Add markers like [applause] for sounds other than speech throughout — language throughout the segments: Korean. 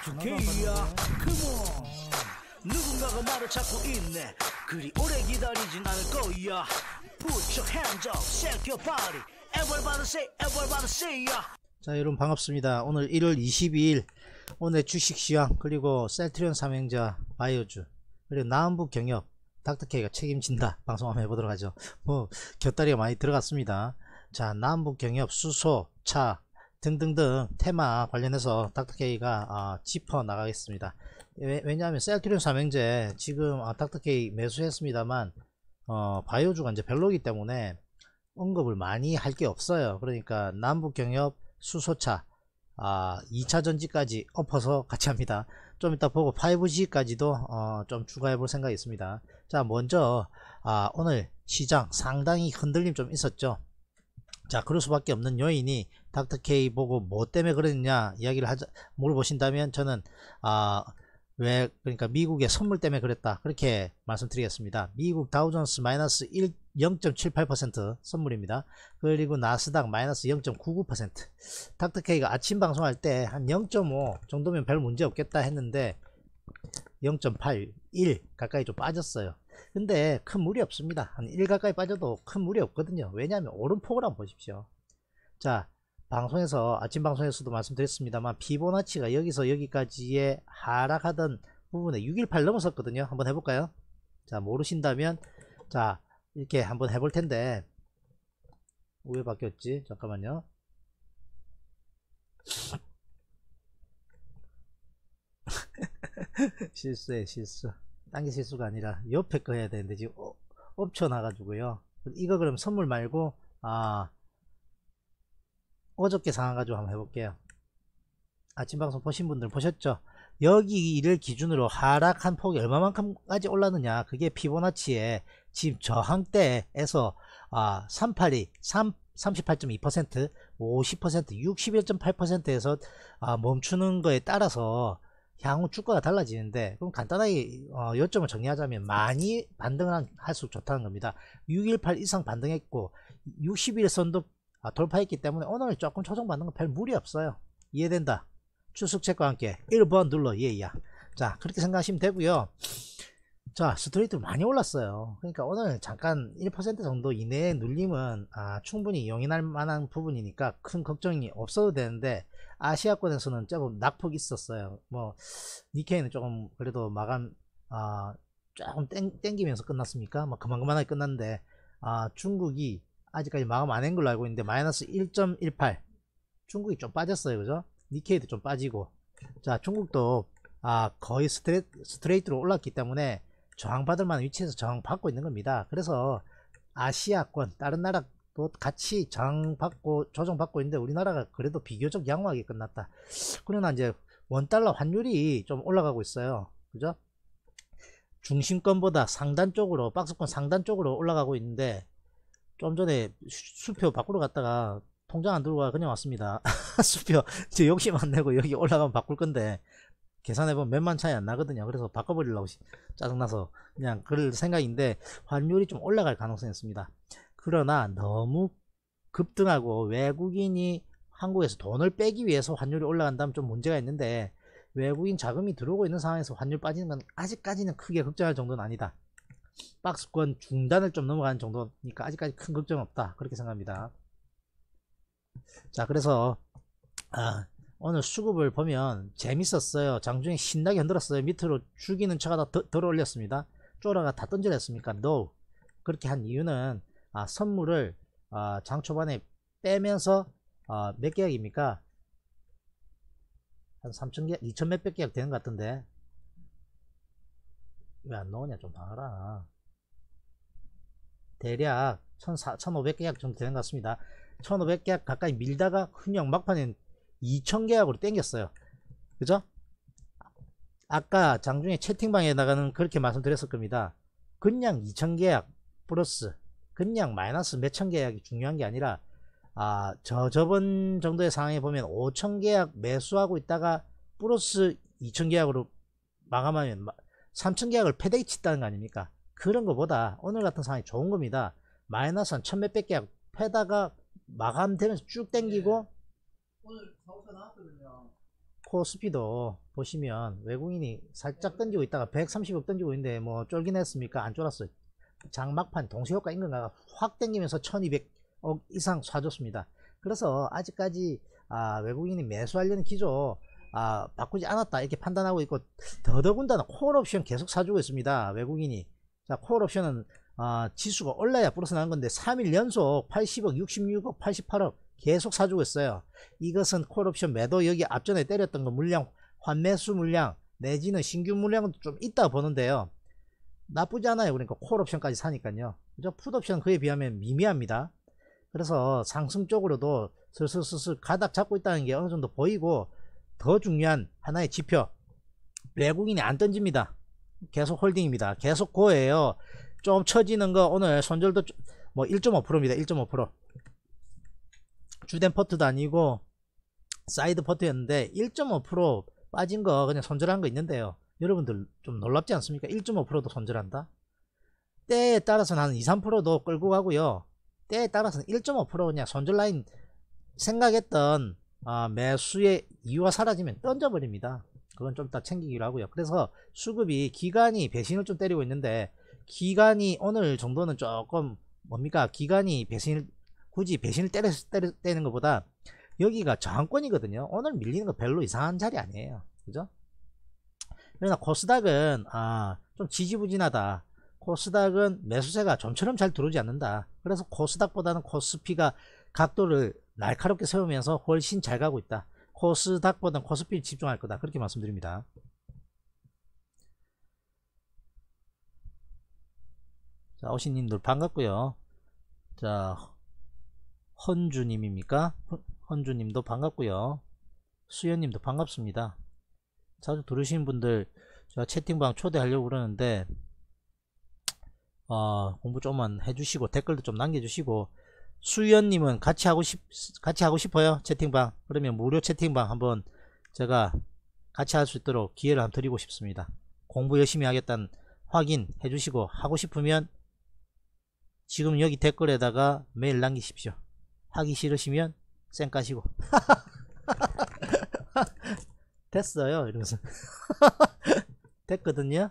약속해야 컴온 누군가가 말을 찾고 있네 그리 오래 기다리진 않을 거야 Put your hands up, shake your body Everybody say, everybody say ya 자 여러분 반갑습니다 오늘 1월 22일 오늘 주식시황 그리고 셀트리온 삼행자 바이오주 그리고 남북 경협 닥터케이가 책임진다 [laughs] 방송 한번 해보도록 하죠 뭐 곁다리가 많이 들어갔습니다 자 남북 경협 수소 차 등등등 테마 관련해서 닥터케이가 아, 짚어 나가겠습니다 왜, 냐하면 셀트리온 삼행제 지금 아, 닥터케이 매수했습니다만 어, 바이오주가 이제 별로기 때문에 언급을 많이 할 게 없어요 그러니까 남북경협 수소차 아, 2차 전지까지 엎어서 같이 합니다 좀 이따 보고 5G까지도 어, 좀 추가해 볼 생각이 있습니다 자 먼저 아, 오늘 시장 상당히 흔들림 좀 있었죠 자 그럴 수밖에 없는 요인이 닥터 K 보고 뭐 때문에 그랬냐 이야기를 하자 물어보신다면 저는 아왜 그러니까 미국의 선물 때문에 그랬다 그렇게 말씀드리겠습니다. 미국 다우존스 마이너스 1 0.78% 선물입니다. 그리고 나스닥 마이너스 0.99% 닥터 케이가 아침 방송할 때 한 0.5 정도면 별 문제 없겠다 했는데 0.8, 1 가까이 좀 빠졌어요. 근데 큰 무리 없습니다. 한 1 가까이 빠져도 큰 무리 없거든요. 왜냐하면 오른폭을 한번 보십시오. 자, 방송에서 아침 방송에서도 말씀드렸습니다만 피보나치가 여기서 여기까지의 하락하던 부분에 618 넘어섰거든요 한번 해볼까요 자 모르신다면 자 이렇게 한번 해볼 텐데 왜 바뀌었지 잠깐만요 [laughs] 실수에 실수 딴게 실수가 아니라 옆에 거 해야 되는데 지금 엎쳐나가지고요 어, 이거 그럼 선물 말고 아 어저께 상황 가지고 한번 해볼게요. 아침 방송 보신 분들 보셨죠? 여기를 기준으로 하락한 폭이 얼마만큼까지 올랐느냐 그게 피보나치의 지금 저항대에서 아, 382, 38.2%, 50%, 61.8%에서 아, 멈추는 거에 따라서 향후 주가가 달라지는데 그럼 간단하게 어, 요점을 정리하자면 많이 반등을 할수록 좋다는 겁니다. 618 이상 반등했고 60일 선도 아, 돌파했기 때문에 오늘 조금 조정받는 건 별 무리 없어요 이해된다 추석책과 함께 1번 눌러 예이야 자 그렇게 생각하시면 되고요 자 스트레이트 많이 올랐어요 그러니까 오늘 잠깐 1% 정도 이내에 눌림은 아, 충분히 용인할 만한 부분이니까 큰 걱정이 없어도 되는데 아시아권에서는 조금 낙폭이 있었어요 뭐 니케이는 조금 그래도 마감 아, 조금 땡, 땡기면서 끝났습니까 뭐 그만그만하게 끝났는데 아, 중국이 아직까지 마감 안한 걸로 알고 있는데 마이너스 1.18 중국이 좀 빠졌어요 그죠 니케이도 좀 빠지고 자 중국도 아 거의 스트레, 스트레이트로 올랐기 때문에 저항받을 만한 위치에서 저항받고 있는 겁니다 그래서 아시아권 다른 나라도 같이 저항받고 조정받고 있는데 우리나라가 그래도 비교적 양호하게 끝났다 그러나 이제 원달러 환율이 좀 올라가고 있어요 그죠 중심권보다 상단 쪽으로 박스권 상단 쪽으로 올라가고 있는데 좀 전에 수표 바꾸러 갔다가 통장 안들어가 그냥 왔습니다 [laughs] 수표 이제 욕심 안 내고 여기 올라가면 바꿀 건데 계산해보면 몇만 차이 안 나거든요 그래서 바꿔버리려고 짜증나서 그냥 그럴 생각인데 환율이 좀 올라갈 가능성이 있습니다 그러나 너무 급등하고 외국인이 한국에서 돈을 빼기 위해서 환율이 올라간다면 좀 문제가 있는데 외국인 자금이 들어오고 있는 상황에서 환율 빠지는 건 아직까지는 크게 걱정할 정도는 아니다 박스권 중단을 좀 넘어가는 정도니까 아직까지 큰 걱정 없다 그렇게 생각합니다 자 그래서 아, 오늘 수급을 보면 재밌었어요 장중에 신나게 흔들었어요 밑으로 죽이는 차가 다 더, 덜 올렸습니다 쪼라가 다 던져냈습니까 no 그렇게 한 이유는 아, 선물을 아, 장 초반에 빼면서 아, 몇 계약입니까 한 3천 계약 2천 몇백 계약 되는 것 같은데 왜안 나오냐 좀 봐라 대략 1,400, 1,500계약 정도 되는 것 같습니다 1,500계약 가까이 밀다가 흔영 막판엔 2,000계약으로 땡겼어요 그죠? 아까 장중에 채팅방에 나가는 그렇게 말씀드렸을 겁니다 그냥 2,000계약 플러스 그냥 마이너스 몇천 계약이 중요한 게 아니라 아, 저 저번 정도의 상황에 보면 5 0 0 0 계약 매수하고 있다가 플러스 2 0 0 0 계약으로 마감하면 3천 계약을 패대기 친다는 거 아닙니까? 그런 것보다 오늘 같은 상황이 좋은 겁니다. 마이너스 한천 몇백 계약 패다가 마감되면서 쭉 땡기고 네. 오늘 가오차 나왔거든요. 코스피도 보시면 외국인이 살짝 던지고 있다가 130억 던지고 있는데 뭐 쫄긴 했습니까? 안 쫄았어요. 장막판 동시효과 인근가가 확 땡기면서 1200억 이상 사줬습니다. 그래서 아직까지 아, 외국인이 매수하려는 기조 아, 바꾸지 않았다 이렇게 판단하고 있고 더더군다나 콜 옵션 계속 사주고 있습니다 외국인이 자콜 옵션은 아, 지수가 올라야 불어서 난 건데 3일 연속 80억 66억 88억 계속 사주고 있어요 이것은 콜 옵션 매도 여기 앞전에 때렸던 거 물량 환매수 물량 내지는 신규 물량은 좀 있다 보는데요 나쁘지 않아요 그러니까 콜 옵션까지 사니까요 그죠 풋 옵션 그에 비하면 미미합니다 그래서 상승 쪽으로도 슬슬슬슬 가닥 잡고 있다는 게 어느 정도 보이고 더 중요한 하나의 지표 외국인이 안 던집니다 계속 홀딩입니다 계속 고예요 좀 처지는 거 오늘 손절도 뭐 1.5%입니다 1.5% 주된 포트도 아니고 사이드 포트였는데1.5% 빠진 거 그냥 손절한 거 있는데요 여러분들 좀 놀랍지 않습니까 1.5%도 손절한다 때에 따라서는 한 2, 3%도 끌고 가고요 때에 따라서는 1.5% 그냥 손절 라인 생각했던 아, 매수의 이유가 사라지면 던져버립니다. 그건 좀 더 챙기기로 하고요. 그래서 수급이 기간이 배신을 좀 때리고 있는데 기간이 오늘 정도는 조금 뭡니까 기간이 배신을 굳이 배신을 때려서 때려, 때는 것보다 여기가 저항권이거든요. 오늘 밀리는 거 별로 이상한 자리 아니에요. 그죠? 그러나 코스닥은 아, 좀 지지부진하다. 코스닥은 매수세가 좀처럼 잘 들어오지 않는다. 그래서 코스닥보다는 코스피가 각도를 날카롭게 세우면서 훨씬 잘 가고 있다. 코스닥보다 코스피에 집중할 거다 그렇게 말씀드립니다. 자 오신님들 반갑고요. 자 헌주님입니까? 헌주님도 반갑고요. 수연님도 반갑습니다. 자주 들으신 분들 제가 채팅방 초대하려고 그러는데 어, 공부 좀만 해주시고 댓글도 좀 남겨주시고 수연님은 같이 하고 싶 같이 하고 싶어요 채팅방 그러면 무료 채팅방 한번 제가 같이 할 수 있도록 기회를 한번 드리고 싶습니다 공부 열심히 하겠다는 확인해 주시고 하고 싶으면 지금 여기 댓글에다가 메일 남기십시오 하기 싫으시면 쌩 까시고 [laughs] 됐어요 이러면서 [laughs] 됐거든요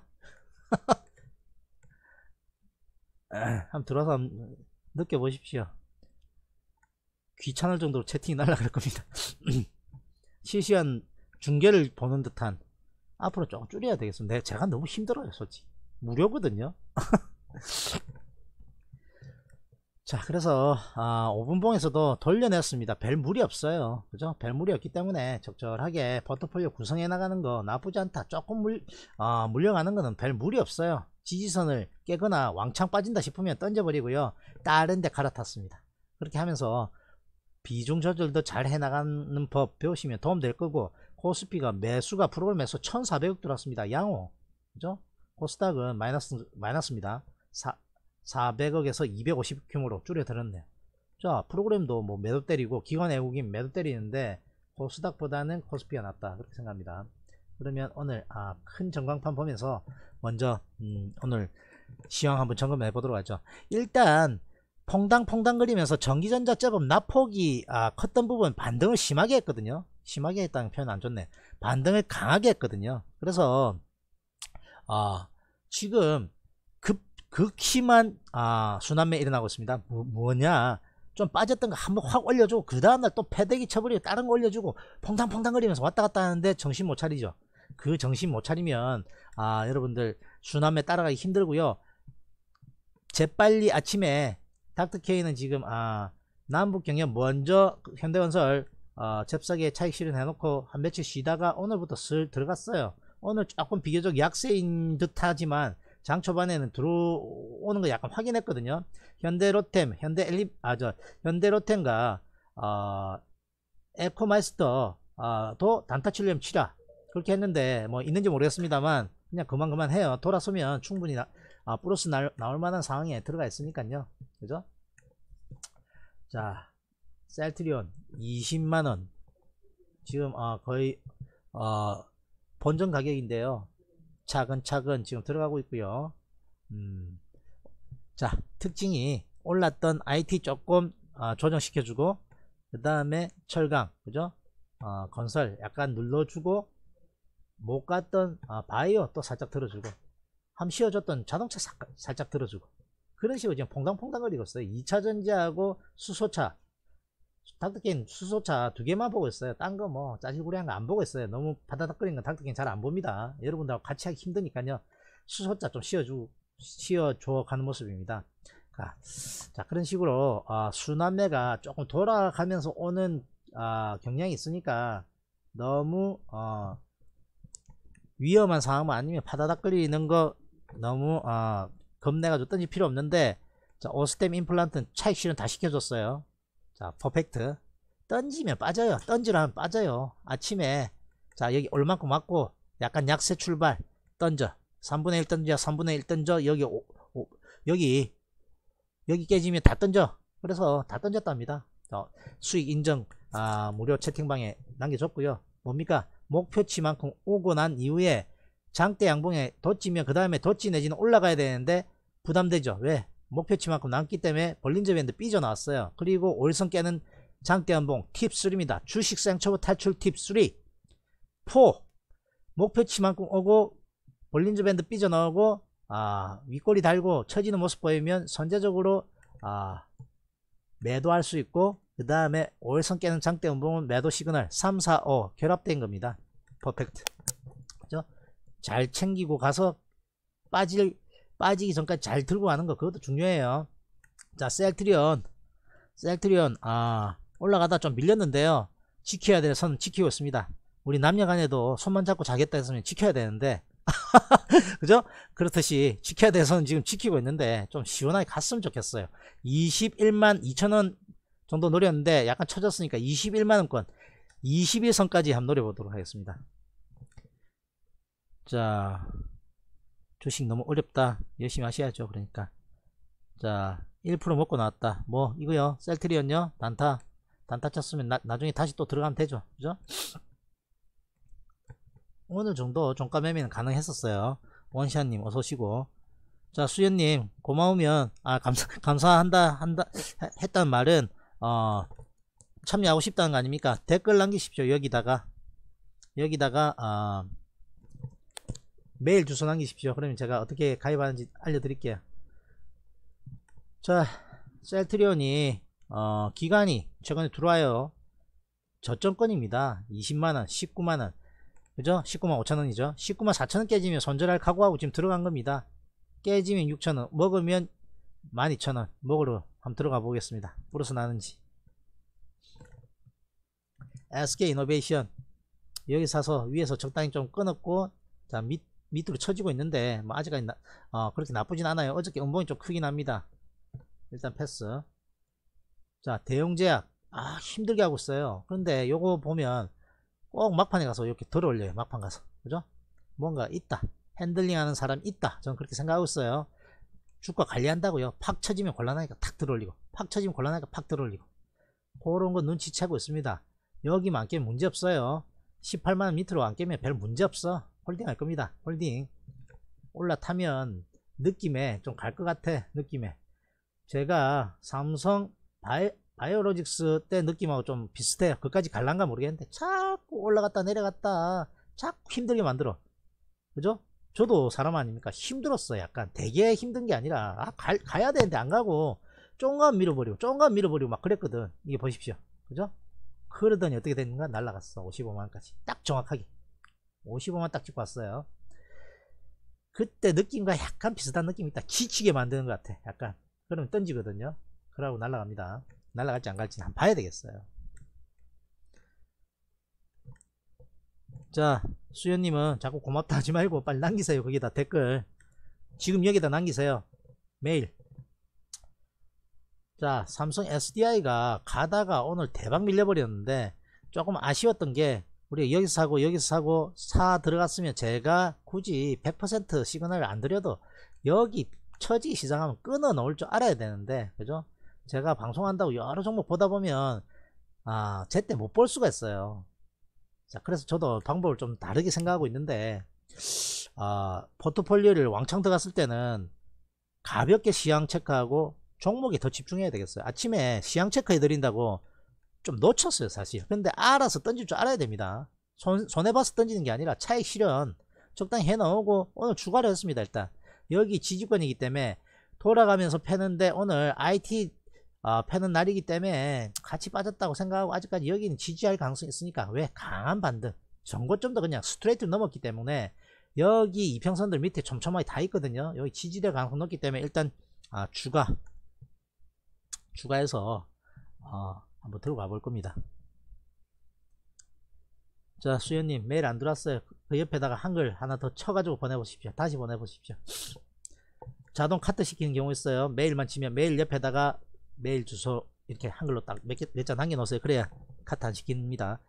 [laughs] 한번 들어서 한번 느껴보십시오 귀찮을 정도로 채팅이 날라갈 [laughs] 겁니다. [clears throat] 실시간 중계를 보는 듯한 앞으로 조금 줄여야 되겠습니다. 내가 제가 너무 힘들어요, 솔직히. 무료거든요. [laughs] 자, 그래서 아, 5분봉에서도 돌려냈습니다. 별 무리 없어요. 그죠? 별 무리 없기 때문에 적절하게 포트폴리오 구성해 나가는 거 나쁘지 않다. 조금 물, 아, 물려가는 거는 별 무리 없어요. 지지선을 깨거나 왕창 빠진다 싶으면 던져버리고요. 다른 데 갈아탔습니다. 그렇게 하면서 비중 조절도 잘 해나가는 법 배우시면 도움될 거고 코스피가 매수가 프로그램 매수 1400억 들어왔습니다. 양호 그죠? 코스닥은 마이너스, 마이너스입니다. 사, 400억에서 250억 규모로 줄여들었네요. 자 프로그램도 뭐 매도 때리고 기관 외국인 매도 때리는데 코스닥보다는 코스피가 낫다 그렇게 생각합니다. 그러면 오늘 아, 큰 전광판 보면서 먼저 음, 오늘 시황 한번 점검해 보도록 하죠. 일단 퐁당퐁당거리면서 전기전자 제법 낙폭이 아, 컸던 부분 반등을 심하게 했거든요. 심하게 했다는 표현 안 좋네. 반등을 강하게 했거든요. 그래서 아, 지금 급 극심한 아, 순환매 일어나고 있습니다. 뭐, 냐좀 빠졌던 거 한번 확 올려주고 그 다음날 또 패대기 쳐버리고 다른 거 올려주고 퐁당퐁당거리면서 왔다 갔다 하는데 정신 못 차리죠. 그 정신 못 차리면 아 여러분들 순환매 따라가기 힘들고요. 재빨리 아침에 닥터 K는 지금 아 남북 경협 먼저 그 현대건설 어, 잽싸게 차익 실현해놓고 한 며칠 쉬다가 오늘부터 슬 들어갔어요. 오늘 조금 비교적 약세인 듯하지만 장 초반에는 들어오는 거 약간 확인했거든요. 현대로템, 현대엘리 아저 현대로템과 어, 에코마이스터도 아, 어, 단타 칠려면 치라 그렇게 했는데 뭐 있는지 모르겠습니다만 그냥 그만 그만 해요. 돌아서면 충분히 나, 아, 플러스 나, 나올 만한 상황에 들어가 있으니까요. 그죠? 자, 셀트리온 20만원. 지금 어, 거의 어, 본전 가격인데요. 차근차근 지금 들어가고 있고요. 음, 자, 특징이 올랐던 IT 조금 어, 조정시켜주고 그 다음에 철강, 그죠? 어, 건설 약간 눌러주고 못 갔던 어, 바이오 또 살짝 들어주고 함씌어졌던 자동차 사, 살짝 들어주고 그런 식으로 지금 퐁당퐁당거리고 있어요. 2차전지하고 수소차 닥터게 수소차 두 개만 보고 있어요. 딴 거 뭐 짜질구리한 거 안 보고 있어요. 너무 바다닥거리는 건닥터게잘안 봅니다. 여러분들하고 같이 하기 힘드니까요. 수소차 좀 씌워주, 씌워줘 가는 모습입니다. 아, 자, 그런 식으로 아, 순환매가 조금 돌아가면서 오는 아, 경향이 있으니까 너무 어, 위험한 상황 아니면 바다닥거리는거 너무 어, 겁내가지고 던질 필요 없는데 자 오스템 임플란트는 차익 실현 다 시켜줬어요 자 퍼펙트 던지면 빠져요 던지라면 빠져요 아침에 자 여기 올만큼 맞고 약간 약세 출발 던져 3분의 1 던져 3분의 1 던져 여기 오, 오, 여기 여기 깨지면 다 던져 그래서 다 던졌답니다 어, 수익 인정 아, 무료 채팅방에 남겨줬고요 뭡니까 목표치만큼 오고 난 이후에 장대 양봉에 도치면그 다음에 도치 내지는 올라가야 되는데 부담되죠 왜 목표치만큼 남기 때문에 벌린저밴드 삐져 나왔어요 그리고 올선 깨는 장대 양봉 팁3입니다 주식 상처부 탈출 팁3 4 목표치만큼 오고 볼린저밴드 삐져 나오고 아윗골이 달고 처지는 모습 보이면 선제적으로 아 매도할 수 있고 그 다음에 올선 깨는 장대 음봉은 매도 시그널 3, 4, 5 결합된 겁니다. 퍼펙트 잘 챙기고 가서 빠질 빠지기 전까지 잘 들고 가는 거 그것도 중요해요 자 셀트리온 셀트리온 아 올라가다 좀 밀렸는데요 지켜야 될 선 지키고 있습니다 우리 남녀간에도 손만 잡고 자겠다 했으면 지켜야 되는데 [laughs] 그죠? 그렇듯이 지켜야 될 선은 지금 지키고 있는데 좀 시원하게 갔으면 좋겠어요 21만 2천원 정도 노렸는데 약간 쳐졌으니까 21만원권 21선까지 한번 노려보도록 하겠습니다 자 주식 너무 어렵다 열심히 하셔야죠 그러니까 자1% 먹고 나왔다 뭐 이거요 셀트리온요 단타 단타 쳤으면 나, 나중에 다시 또 들어가면 되죠 그죠 오늘 정도 종가 매매는 가능했었어요 원샷님 어서 오시고 자 수연님 고마우면 아 감사 [laughs] 감사한다 한다 했단 말은 어 참여하고 싶다는 거 아닙니까 댓글 남기십시오 여기다가 여기다가 어, 메일 주소 남기십시오. 그러면 제가 어떻게 가입하는지 알려드릴게요. 자, 셀트리온이 어, 기간이 최근에 들어와요. 저점권입니다. 20만원, 19만원. 그죠? 19만 5천원이죠. 19만 4천원 깨지면 손절할 각오하고 지금 들어간 겁니다. 깨지면 6천원, 먹으면 12,000원. 먹으러 한번 들어가 보겠습니다. 불어서 나는지. SK 이노베이션. 여기 사서 위에서 적당히 좀 끊었고, 자, 밑 밑으로 쳐지고 있는데 뭐 아직까지 나, 어, 그렇게 나쁘진 않아요 어저께 음봉이 좀 크긴 합니다 일단 패스 자대용제약아 힘들게 하고 있어요 그런데 요거 보면 꼭 막판에 가서 이렇게 들어 올려요 막판 가서 그죠 뭔가 있다 핸들링 하는 사람 있다 저는 그렇게 생각하고 있어요 주가 관리한다고요 팍 쳐지면 곤란하니까 탁 들어올리고 팍 쳐지면 곤란하니까 팍 들어올리고 그런 거 눈치채고 있습니다 여기만 깨면 문제없어요 18만원 밑으로 안 깨면 별 문제없어 홀딩 할 겁니다 홀딩 올라타면 느낌에 좀 갈 것 같아 느낌에 제가 삼성 바이, 바이오로직스 때 느낌하고 좀 비슷해요 그까지 갈란가 모르겠는데 자꾸 올라갔다 내려갔다 자꾸 힘들게 만들어 그죠? 저도 사람 아닙니까 힘들었어 약간 되게 힘든 게 아니라 아, 갈, 가야 되는데 안 가고 쫑감 밀어버리고 쫑감 밀어버리고 막 그랬거든 이게 보십시오 그죠? 그러더니 어떻게 됐는가 날라갔어 55만원까지 딱 정확하게 55만 딱 찍고 왔어요 그때 느낌과 약간 비슷한 느낌이 있다 기치게 만드는 것 같아 약간 그러면 던지거든요 그러고 날라갑니다 날라갈지 안 갈지는 한번 봐야 되겠어요 자 수현님은 자꾸 고맙다 하지 말고 빨리 남기세요 거기다 댓글 지금 여기다 남기세요 매일 자 삼성 SDI가 가다가 오늘 대박 밀려버렸는데 조금 아쉬웠던 게 우리 여기서 사고 여기서 사고 사 들어갔으면 제가 굳이 100% 시그널을 안 드려도 여기 처지시장하면 끊어 놓을 줄 알아야 되는데 그죠 제가 방송한다고 여러 종목 보다 보면 아 제때 못 볼 수가 있어요 자 그래서 저도 방법을 좀 다르게 생각하고 있는데 아 포트폴리오를 왕창 들어갔을 때는 가볍게 시향 체크하고 종목에 더 집중해야 되겠어요 아침에 시향 체크해 드린다고 좀 놓쳤어요 사실 근데 알아서 던질 줄 알아야 됩니다 손, 손해봐서 던지는 게 아니라 차익 실현 적당히 해놓고 오늘 추가를 했습니다 일단 여기 지지권이기 때문에 돌아가면서 패는데 오늘 IT 어, 아, 패는 날이기 때문에 같이 빠졌다고 생각하고 아직까지 여기는 지지할 가능성이 있으니까 왜 강한 반등 전고점도 그냥 스트레이트 넘었기 때문에 여기 이평선들 밑에 촘촘하게 다 있거든요 여기 지지될 가능성 이 높기 때문에 일단 아, 주가 주가에서 어, 한번 들어가 볼 겁니다. 자 수현님 메일 안 들어왔어요. 그 옆에다가 한글 하나 더 쳐가지고 보내보십시오. 다시 보내보십시오. 자동 카트 시키는 경우 있어요. 메일만 치면 메일 옆에다가 메일 주소 이렇게 한글로 딱 몇 장 남겨놓으세요. 그래야 카트 안 시킵니다.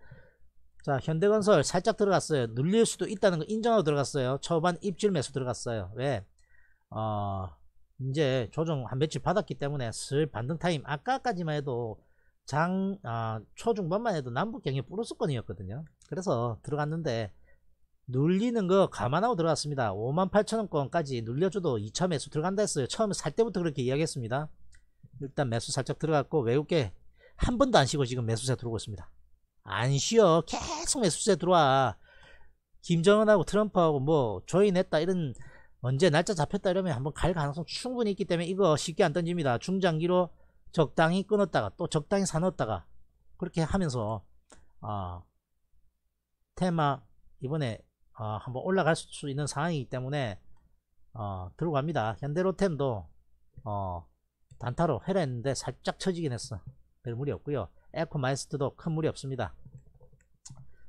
자 현대건설 살짝 들어갔어요. 눌릴 수도 있다는 거 인정하고 들어갔어요. 초반 입질 매수 들어갔어요. 왜? 어, 이제 조정 한 며칠 받았기 때문에 슬 반등 타임 아까까지만 해도 장, 아, 초중반만 해도 남북경협 플러스권이었거든요. 그래서 들어갔는데, 눌리는 거 감안하고 들어갔습니다. 58,000원권까지 눌려줘도 2차 매수 들어간다 했어요. 처음에 살 때부터 그렇게 이야기했습니다. 일단 매수 살짝 들어갔고, 외국계 한 번도 안 쉬고 지금 매수세 들어오고 있습니다. 안 쉬어. 계속 매수세 들어와. 김정은하고 트럼프하고 뭐 조인했다 이런 언제 날짜 잡혔다 이러면 한번 갈 가능성 충분히 있기 때문에 이거 쉽게 안 던집니다. 중장기로 적당히 끊었다가 또 적당히 사놨다가 그렇게 하면서 어, 테마 이번에 어, 한번 올라갈 수 있는 상황이기 때문에 어, 들어갑니다. 현대로템도 어, 단타로 해라 했는데 살짝 처지긴 했어. 별 무리 없고요. 에코마이스트도 큰 무리 없습니다.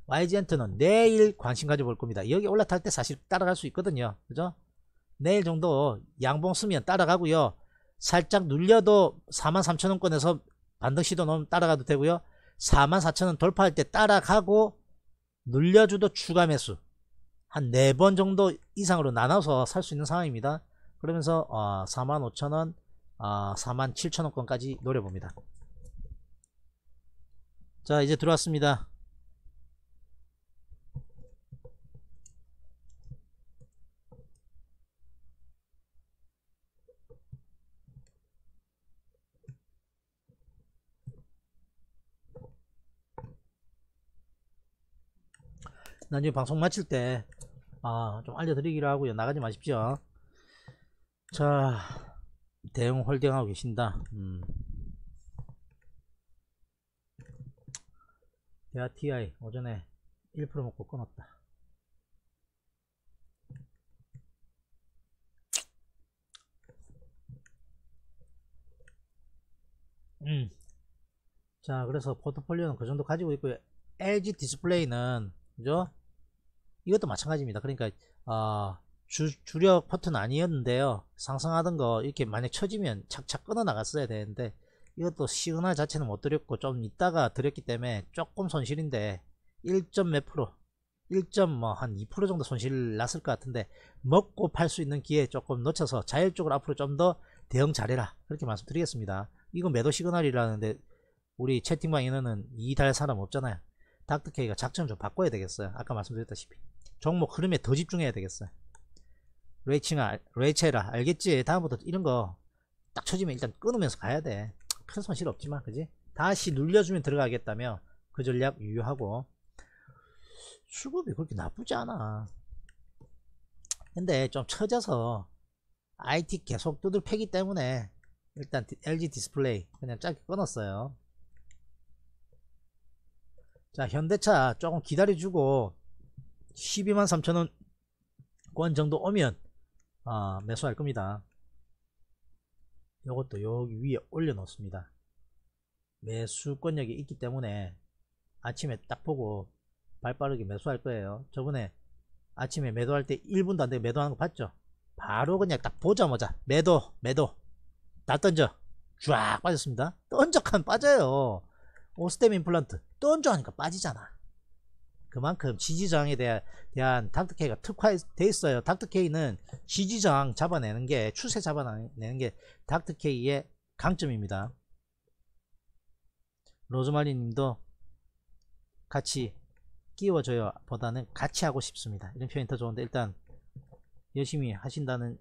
YG엔트는 내일 관심 가져볼 겁니다. 여기 올라탈 때 사실 따라갈 수 있거든요. 그죠? 내일 정도 양봉 쓰면 따라가고요. 살짝 눌려도 43,000원권에서 반등 시도 넣으면 따라가도 되고요. 44,000원 돌파할 때 따라가고 눌려주도 추가 매수 한 네 번 정도 이상으로 나눠서 살 수 있는 상황입니다. 그러면서 45,000원, 어, 47,000원권까지 어, 노려봅니다. 자 이제 들어왔습니다. 나중에 방송 마칠 때, 아, 좀 알려드리기로 하고요. 나가지 마십시오. 자, 대형 홀딩하고 계신다. 음. 대하 TI 오전에 1% 먹고 끊었다. 음. 자, 그래서 포트폴리오는 그 정도 가지고 있고요. LG 디스플레이는 그죠? 이것도 마찬가지입니다. 그러니까 어, 주, 주력 포트는 아니었는데요. 상승하던 거 이렇게 만약 쳐지면 착착 끊어 나갔어야 되는데 이것도 시그널 자체는 못 드렸고 좀 이따가 드렸기 때문에 조금 손실인데 1.몇 프로 1.뭐한 2% 정도 손실 났을 것 같은데 먹고 팔 수 있는 기회 조금 놓쳐서 자율적으로 앞으로 좀 더 대응 잘해라 그렇게 말씀드리겠습니다. 이거 매도 시그널이라는데 우리 채팅방 인원은 이달 사람 없잖아요. 닥터케이가 작전 좀 바꿔야 되겠어요 아까 말씀드렸다시피 종목 흐름에 더 집중해야 되겠어요 레이칭아 레이첼아 알겠지 다음부터 이런거 딱 쳐지면 일단 끊으면서 가야돼 큰 손실 없지만 그지 다시 눌려주면 들어가겠다며 그 전략 유효하고 수급이 그렇게 나쁘지 않아 근데 좀 처져서 IT 계속 두들 패기 때문에 일단 LG 디스플레이 그냥 짧게 끊었어요 자 현대차 조금 기다려주고 12만 3천원 권 정도 오면 아, 매수할 겁니다 이것도 여기 위에 올려 놓습니다 매수권력이 있기 때문에 아침에 딱 보고 발빠르게 매수할 거예요 저번에 아침에 매도할 때 1분도 안되고 매도하는 거 봤죠 바로 그냥 딱 보자마자 매도 매도 다 던져 쫙 빠졌습니다 던져간 빠져요 오스템 임플란트 던져 하니까 빠지잖아. 그만큼 지지저항에 대한, 대한 닥터케이가 특화되어 있어요. 닥터케이는 지지저항 잡아내는 게 추세 잡아내는 게 닥터케이의 강점입니다. 로즈마리 님도 같이 끼워줘요 보다는 같이 하고 싶습니다. 이런 표현이 더 좋은데 일단 열심히 하신다는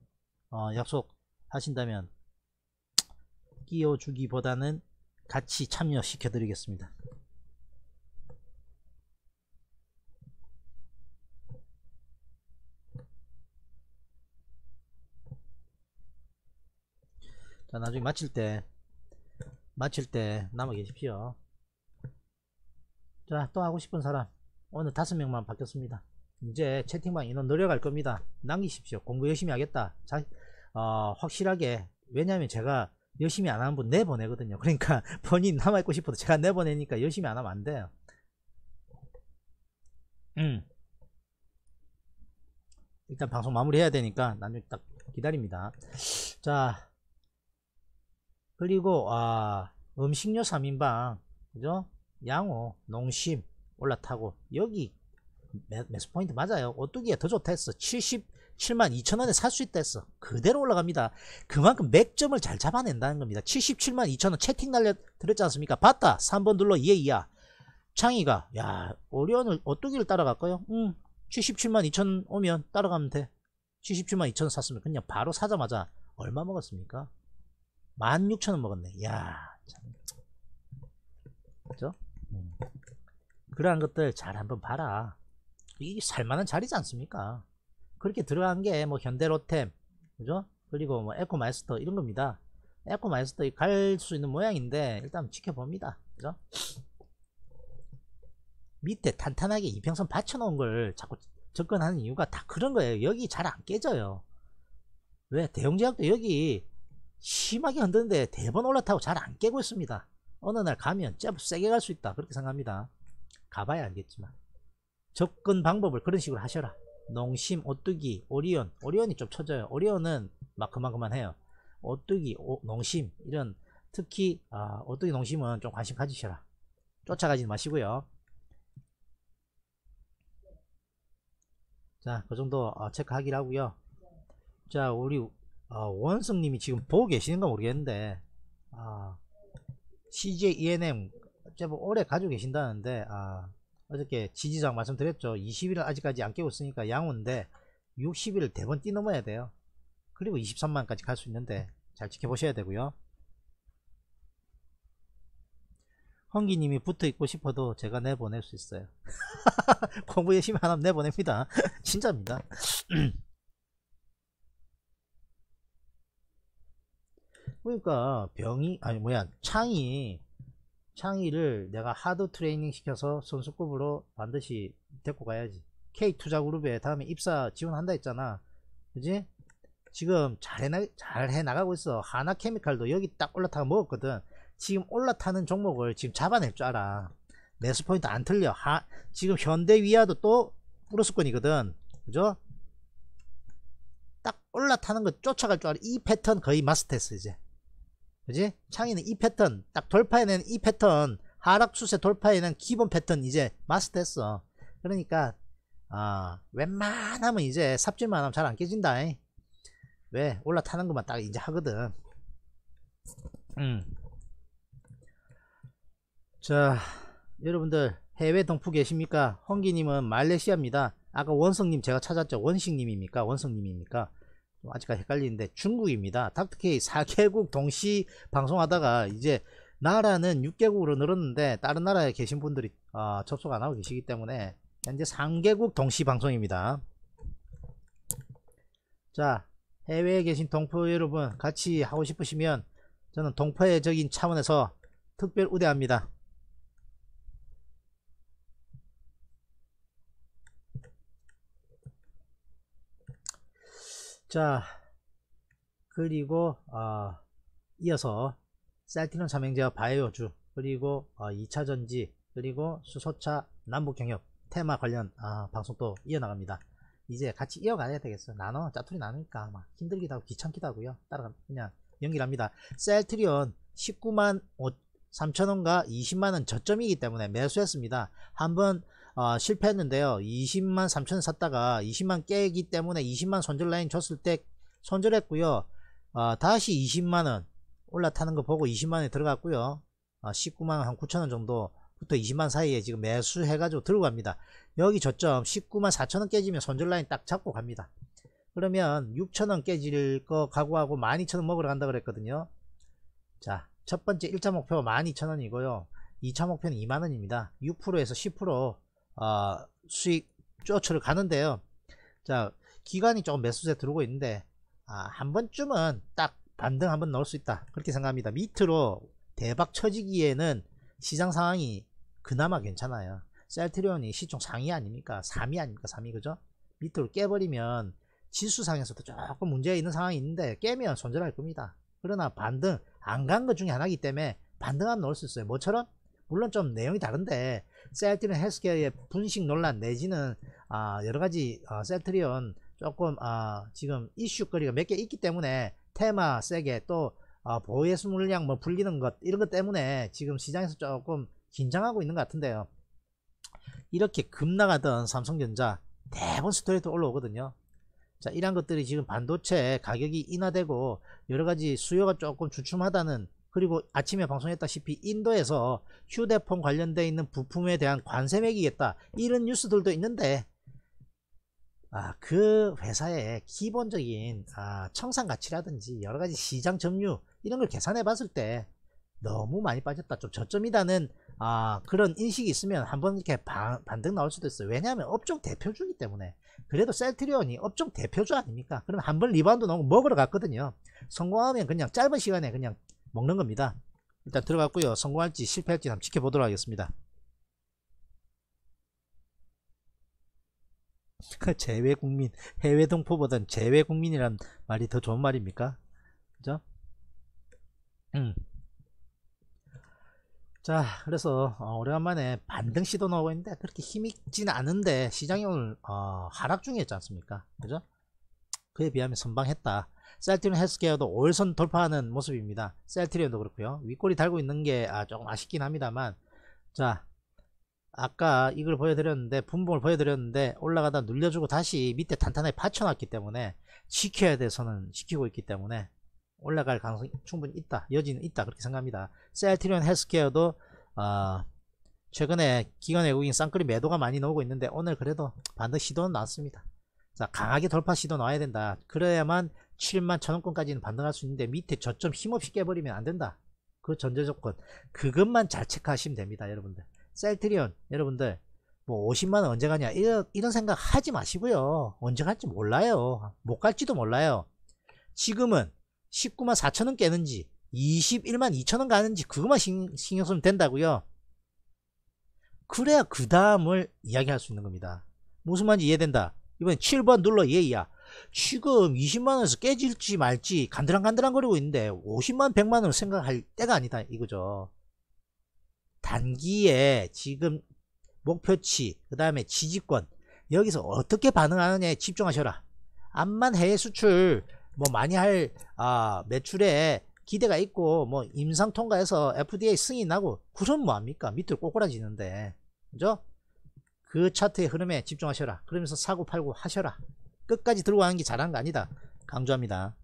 어, 약속 하신다면 끼워주기보다는 같이 참여시켜 드리겠습니다. 자 나중에 마칠 때 마칠 때 남아 계십시오 자 또 하고 싶은 사람 오늘 다섯 명만 바뀌었습니다 이제 채팅방 인원 늘려갈 겁니다 남기십시오 공부 열심히 하겠다 자, 어, 확실하게 왜냐하면 제가 열심히 안 하는 분 내보내거든요 그러니까 [laughs] 본인 남아있고 싶어도 제가 내보내니까 열심히 안 하면 안 돼요 음. 일단 방송 마무리해야 되니까 나중에 딱 기다립니다 자 그리고 아 음식료 3인방 그죠? 양호, 농심 올라타고 여기 매수 포인트 맞아요. 오뚜기가 더 좋다 했어. 77만 2천원에 살 수 있다 했어. 그대로 올라갑니다. 그만큼 맥점을 잘 잡아낸다는 겁니다. 77만 2천원 채팅 날려 드렸지 않습니까? 봤다. 3번 눌러 2에 2야. 창이가 야 오리온을 오뚜기를 따라갈까요? 응. 77만 2천 오면 따라가면 돼. 77만 2천 원 샀으면 그냥 바로 사자마자 얼마 먹었습니까? 16,000원 먹었네. 야 참. 그죠? 음. 그러한 것들 잘 한번 봐라. 이게 살만한 자리지 않습니까? 그렇게 들어간 게 뭐 현대로템, 그죠? 그리고 뭐 에코마이스터 이런 겁니다. 에코마이스터 갈 수 있는 모양인데 일단 지켜봅니다. 그죠? 밑에 탄탄하게 이평선 받쳐놓은 걸 자꾸 접근하는 이유가 다 그런 거예요. 여기 잘 안 깨져요. 왜? 대형 제약도 여기 심하게 흔드는데 대번 올라타고 잘 안 깨고 있습니다. 어느 날 가면 잽 세게 갈 수 있다 그렇게 생각합니다. 가봐야 알겠지만 접근 방법을 그런 식으로 하셔라. 농심, 오뚜기, 오리온 오리온이 좀 쳐져요. 오리온은 막 그만그만 해요. 오뚜기, 오, 농심 이런 특히 아, 오뚜기 농심은 좀 관심 가지셔라. 쫓아가지 마시고요. 자, 그 정도 어, 체크하기로 하고요. 자, 우리 아, 원섭님이 지금 보고 계시는가 모르겠는데 아, CJ ENM 제법 오래 가지고 계신다는데 아, 어저께 지지장 말씀드렸죠 20일 은 아직까지 안 깨고 있으니까 양호인데 60일 대본 뛰넘어야 돼요 그리고 23만까지 갈 수 있는데 잘 지켜보셔야 되고요 헌기님이 붙어있고 싶어도 제가 내보낼 수 있어요 [laughs] 공부 열심히 하면 내보냅니다 [laughs] 진짜입니다 [clears throat] 그러니까 병이 아니 뭐야 창이 창이를 내가 하드 트레이닝 시켜서 선수급으로 반드시 데리고 가야지 K 투자그룹에 다음에 입사 지원한다 했잖아 그지 지금 잘해나 가고 있어 하나케미칼도 여기 딱 올라타고 먹었거든 지금 올라타는 종목을 지금 잡아낼 줄 알아 매수 포인트 안 틀려 하, 지금 현대위아도 또 플러스권이거든 그죠 딱 올라타는 거 쫓아갈 줄 알아 이 패턴 거의 마스터했어 이제 그지? 창의는 이 패턴, 딱 돌파해낸 이 패턴, 하락 추세 돌파해낸 기본 패턴 이제 마스터했어. 그러니까 아 웬만하면 이제 삽질만 하면 잘 안 깨진다. 왜 올라타는 것만 딱 이제 하거든. 음. 자 여러분들 해외 동포 계십니까? 홍기님은 말레이시아입니다. 아까 원성님 제가 찾았죠. 원식님입니까? 원성님입니까? 아직까지 헷갈리는데 중국입니다. 닥터케이 4개국 동시 방송하다가 이제 나라는 6개국으로 늘었는데 다른 나라에 계신 분들이 아, 접속 안하고 계시기 때문에 현재 3개국 동시 방송입니다. 자 해외에 계신 동포 여러분 같이 하고 싶으시면 저는 동포의적인 차원에서 특별 우대합니다. 자 그리고 어, 이어서 셀티늄 삼행제와 바이오주 그리고 어, 2차전지 그리고 수소차 남북경협 테마 관련 아, 방송 도 이어나갑니다 이제 같이 이어가야 되겠어요 나눠 짜투리 나누니까 막 힘들기도 하고 귀찮기도 하고요 따라 가 그냥 연결합니다 셀트리온 19만 5, 3천원과 20만원 저점이기 때문에 매수했습니다 한번 어, 실패했는데요. 20만 3천 샀다가 20만 깨기 때문에 20만 손절 라인 줬을 때 손절했고요. 어, 다시 20만원 올라타는 거 보고 20만원에 들어갔고요. 어, 1 9만한 9천원 정도 부터 20만 사이에 지금 매수해가지고 들어 갑니다. 여기 저점 19만 4천원 깨지면 손절 라인 딱 잡고 갑니다. 그러면 6천원 깨질 거 각오하고 12,000원 먹으러 간다 그랬거든요. 자, 첫 번째 1차 목표가 12,000원이고요. 2차 목표는 2만원입니다. 6%에서 10% 어, 수익 쫓으러 가는데요. 자, 기간이 조금 매수세 들어오고 있는데 아, 한 번쯤은 딱 반등 한 번 넣을 수 있다. 그렇게 생각합니다. 밑으로 대박 쳐지기에는 시장 상황이 그나마 괜찮아요. 셀트리온이 시총 상위 아닙니까? 3위 아닙니까? 3위 그죠? 밑으로 깨버리면 지수상에서도 조금 문제가 있는 상황이 있는데 깨면 손절할 겁니다. 그러나 반등 안 간 것 중에 하나이기 때문에 반등하면 넣을 수 있어요. 뭐처럼? 물론 좀 내용이 다른데 셀트리온 헬스케어의 분식 논란 내지는 아, 여러가지 아, 셀트리온 조금 아, 지금 이슈거리가 몇 개 있기 때문에 테마 세게 또 아, 어, 보유수 물량 뭐 불리는 것 이런 것 때문에 지금 시장에서 조금 긴장하고 있는 것 같은데요. 이렇게 급나가던 삼성전자 대부스토리도 올라오거든요. 자, 이런 것들이 지금 반도체 가격이 인하되고 여러 가지 수요가 조금 주춤하다는 그리고 아침에 방송했다시피 인도에서 휴대폰 관련되어 있는 부품에 대한 관세 매기겠다 이런 뉴스들도 있는데 아, 그 회사의 기본적인 아, 청산 가치라든지 여러 가지 시장 점유 이런 걸 계산해 봤을 때 너무 많이 빠졌다 좀 저점이다는 아, 그런 인식이 있으면 한번 이렇게 바, 반등 나올 수도 있어요 왜냐하면 업종 대표주기 때문에 그래도 셀트리온이 업종 대표주 아닙니까 그럼 한번 리바운드 나오고 먹으러 갔거든요 성공하면 그냥 짧은 시간에 그냥 먹는 겁니다. 일단 들어갔고요. 성공할지 실패할지 한번 지켜보도록 하겠습니다. [laughs] 제외국민 해외동포보단 제외국민이란 말이 더 좋은 말입니까? 그죠? 음. 자 그래서 어, 오래간만에 반등 시도 나오고 있는데 그렇게 힘있진 않은데 시장이 오늘 어, 하락 중이었지 않습니까 그죠 그에 비하면 선방했다 셀트리온 헬스케어도 올선 돌파하는 모습입니다. 셀트리온도 그렇고요. 윗골이 달고 있는 게 아, 조금 아쉽긴 합니다만 자 아까 이걸 보여드렸는데 분봉을 보여드렸는데 올라가다 눌려주고 다시 밑에 탄탄하게 받쳐놨기 때문에 지켜야 돼서는 지키고 있기 때문에 올라갈 가능성이 충분히 있다. 여지는 있다. 그렇게 생각합니다. 셀트리온 헬스케어도 어, 최근에 기관 외국인 쌍끌이 매도가 많이 나오고 있는데 오늘 그래도 반드시 시도는 나왔습니다. 자 강하게 돌파 시도 나와야 된다. 그래야만 7만 천원권까지는 반등할 수 있는데 밑에 저점 힘없이 깨버리면 안된다 그 전제조건 그것만 잘 체크하시면 됩니다 여러분들 셀트리온 여러분들 뭐 50만원 언제 가냐 이런, 이런 생각 하지 마시고요 언제 갈지 몰라요 못 갈지도 몰라요 지금은 19만 4천원 깨는지 21만 2천원 가는지 그것만 신, 경 쓰면 된다고요 그래야 그 다음을 이야기할 수 있는 겁니다 무슨 말인지 이해된다 이번엔 7번 눌러 예이야 지금 20만원에서 깨질지 말지 간드랑간드랑 거리고 있는데 50만 100만원 생각할 때가 아니다 이거죠 단기에 지금 목표치 그 다음에 지지권 여기서 어떻게 반응하느냐에 집중하셔라 암만 해외 수출 뭐 많이 할 아, 매출에 기대가 있고 뭐 임상 통과해서 FDA 승인 나고 그럼 뭐합니까 밑으로 꼬꾸라지는데 그죠 그 차트의 흐름에 집중하셔라 그러면서 사고 팔고 하셔라 끝까지 들고 가는 게 잘한 거 아니다. 강조합니다.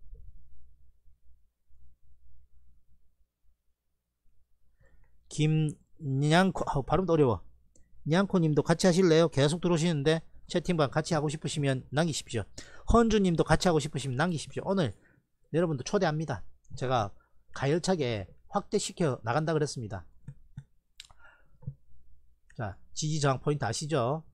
김냥코 어, 발음도 어려워. 양코님도 같이 하실래요? 계속 들어오시는데 채팅방 같이 하고 싶으시면 남기십시오. 헌주님도 같이 하고 싶으시면 남기십시오. 오늘 여러분도 초대합니다. 제가 가열차게 확대시켜 나간다 그랬습니다. 자, 지지저항 포인트 아시죠?